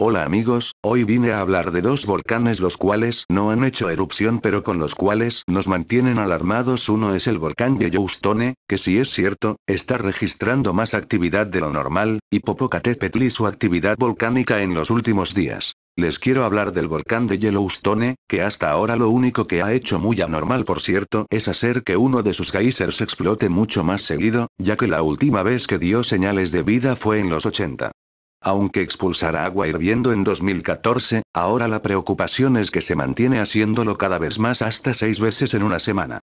Hola amigos, hoy vine a hablar de dos volcanes los cuales no han hecho erupción pero con los cuales nos mantienen alarmados. Uno es el volcán Yellowstone, que si es cierto, está registrando más actividad de lo normal, y Popocatépetl su actividad volcánica en los últimos días. Les quiero hablar del volcán de Yellowstone, que hasta ahora lo único que ha hecho muy anormal por cierto es hacer que uno de sus geysers explote mucho más seguido, ya que la última vez que dio señales de vida fue en los 80. Aunque expulsará agua hirviendo en 2014, ahora la preocupación es que se mantiene haciéndolo cada vez más hasta seis veces en una semana.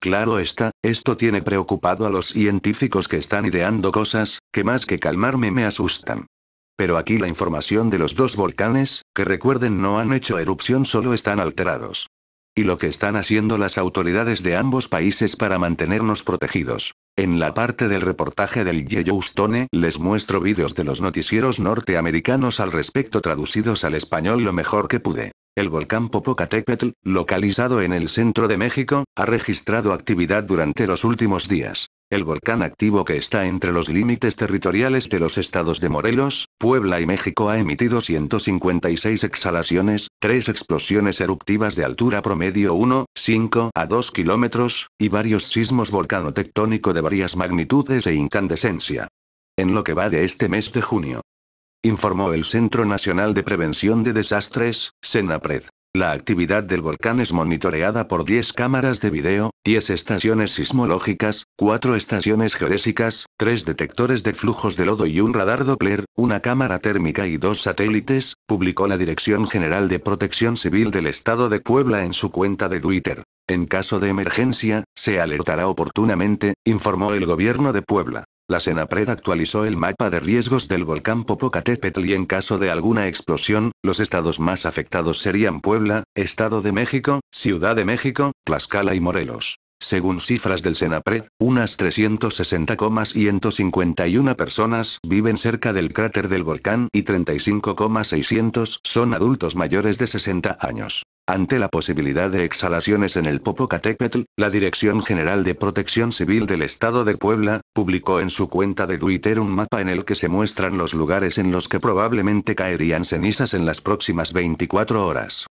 Claro está, esto tiene preocupado a los científicos que están ideando cosas, que más que calmarme me asustan. Pero aquí la información de los dos volcanes, que recuerden no han hecho erupción solo están alterados. Y lo que están haciendo las autoridades de ambos países para mantenernos protegidos. En la parte del reportaje del Yellowstone les muestro vídeos de los noticieros norteamericanos al respecto traducidos al español lo mejor que pude. El volcán Popocatepetl, localizado en el centro de México, ha registrado actividad durante los últimos días el volcán activo que está entre los límites territoriales de los estados de Morelos, Puebla y México ha emitido 156 exhalaciones, tres explosiones eruptivas de altura promedio 1, 5 a 2 kilómetros, y varios sismos volcano-tectónico de varias magnitudes e incandescencia. En lo que va de este mes de junio. Informó el Centro Nacional de Prevención de Desastres, SENAPRED. La actividad del volcán es monitoreada por 10 cámaras de video, 10 estaciones sismológicas, 4 estaciones geodésicas, 3 detectores de flujos de lodo y un radar Doppler, una cámara térmica y dos satélites, publicó la Dirección General de Protección Civil del Estado de Puebla en su cuenta de Twitter. En caso de emergencia, se alertará oportunamente, informó el gobierno de Puebla. La Senapred actualizó el mapa de riesgos del volcán Popocatépetl y en caso de alguna explosión, los estados más afectados serían Puebla, Estado de México, Ciudad de México, Tlaxcala y Morelos. Según cifras del Senapred, unas 360,151 personas viven cerca del cráter del volcán y 35,600 son adultos mayores de 60 años. Ante la posibilidad de exhalaciones en el Popocatépetl, la Dirección General de Protección Civil del Estado de Puebla, publicó en su cuenta de Twitter un mapa en el que se muestran los lugares en los que probablemente caerían cenizas en las próximas 24 horas.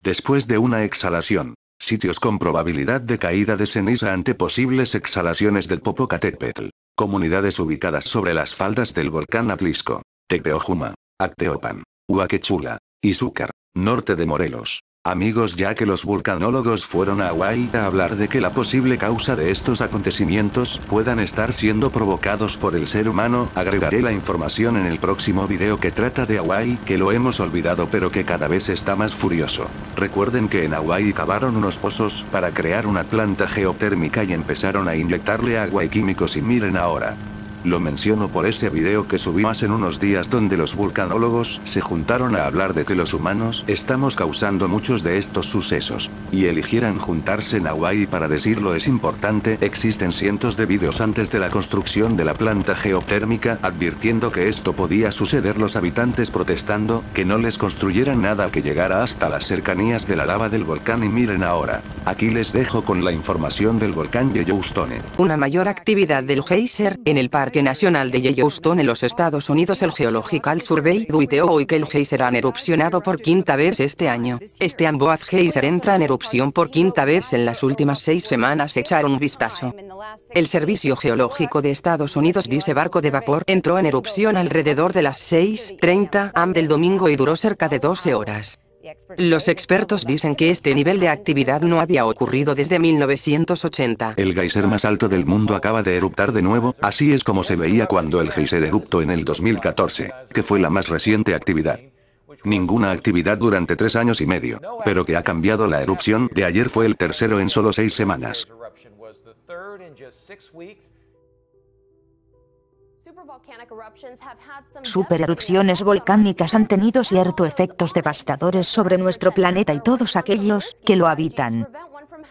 Después de una exhalación, sitios con probabilidad de caída de ceniza ante posibles exhalaciones del Popocatépetl, comunidades ubicadas sobre las faldas del volcán Atlisco, Tepeojuma, Acteopan, Huaquechula, Izúcar, norte de Morelos amigos ya que los vulcanólogos fueron a Hawái a hablar de que la posible causa de estos acontecimientos puedan estar siendo provocados por el ser humano, agregaré la información en el próximo video que trata de Hawái que lo hemos olvidado pero que cada vez está más furioso. Recuerden que en Hawái cavaron unos pozos para crear una planta geotérmica y empezaron a inyectarle agua y químicos y miren ahora. Lo menciono por ese video que subí en unos días donde los vulcanólogos se juntaron a hablar de que los humanos estamos causando muchos de estos sucesos. Y eligieran juntarse en Hawái para decirlo es importante. Existen cientos de videos antes de la construcción de la planta geotérmica advirtiendo que esto podía suceder los habitantes protestando, que no les construyeran nada que llegara hasta las cercanías de la lava del volcán y miren ahora. Aquí les dejo con la información del volcán de Yellowstone. Una mayor actividad del geyser en el parque Nacional de Yellowstone en los Estados Unidos el Geological Survey duiteó hoy que el geyser ha erupcionado por quinta vez este año. Este Amboaz Geyser entra en erupción por quinta vez en las últimas seis semanas echar un vistazo. El Servicio Geológico de Estados Unidos dice barco de vapor entró en erupción alrededor de las 6.30 am del domingo y duró cerca de 12 horas. Los expertos dicen que este nivel de actividad no había ocurrido desde 1980. El geyser más alto del mundo acaba de eruptar de nuevo, así es como se veía cuando el geyser eruptó en el 2014, que fue la más reciente actividad. Ninguna actividad durante tres años y medio, pero que ha cambiado la erupción de ayer fue el tercero en solo seis semanas. Supererupciones volcánicas han tenido cierto efectos devastadores sobre nuestro planeta y todos aquellos que lo habitan.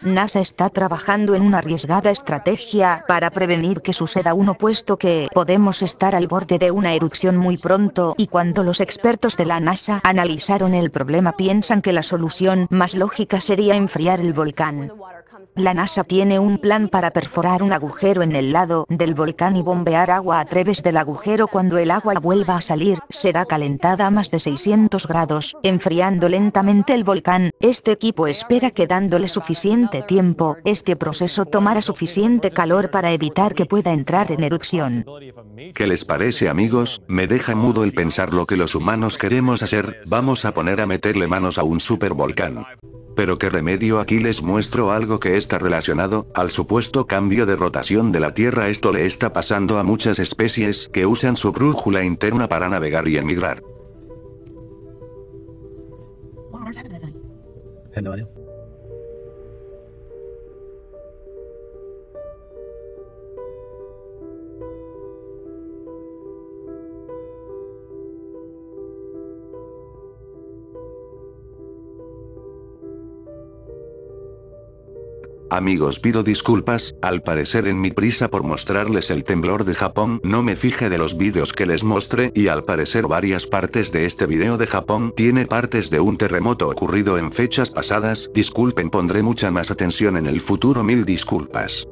NASA está trabajando en una arriesgada estrategia para prevenir que suceda uno puesto que podemos estar al borde de una erupción muy pronto y cuando los expertos de la NASA analizaron el problema piensan que la solución más lógica sería enfriar el volcán. La NASA tiene un plan para perforar un agujero en el lado del volcán y bombear agua a través del agujero cuando el agua vuelva a salir, será calentada a más de 600 grados, enfriando lentamente el volcán. Este equipo espera que dándole suficiente tiempo, este proceso tomará suficiente calor para evitar que pueda entrar en erupción. ¿Qué les parece amigos? Me deja mudo el pensar lo que los humanos queremos hacer, vamos a poner a meterle manos a un supervolcán. Pero qué remedio aquí les muestro algo que está relacionado, al supuesto cambio de rotación de la Tierra esto le está pasando a muchas especies que usan su brújula interna para navegar y emigrar. Amigos pido disculpas, al parecer en mi prisa por mostrarles el temblor de Japón no me fije de los vídeos que les mostré y al parecer varias partes de este video de Japón tiene partes de un terremoto ocurrido en fechas pasadas, disculpen pondré mucha más atención en el futuro mil disculpas.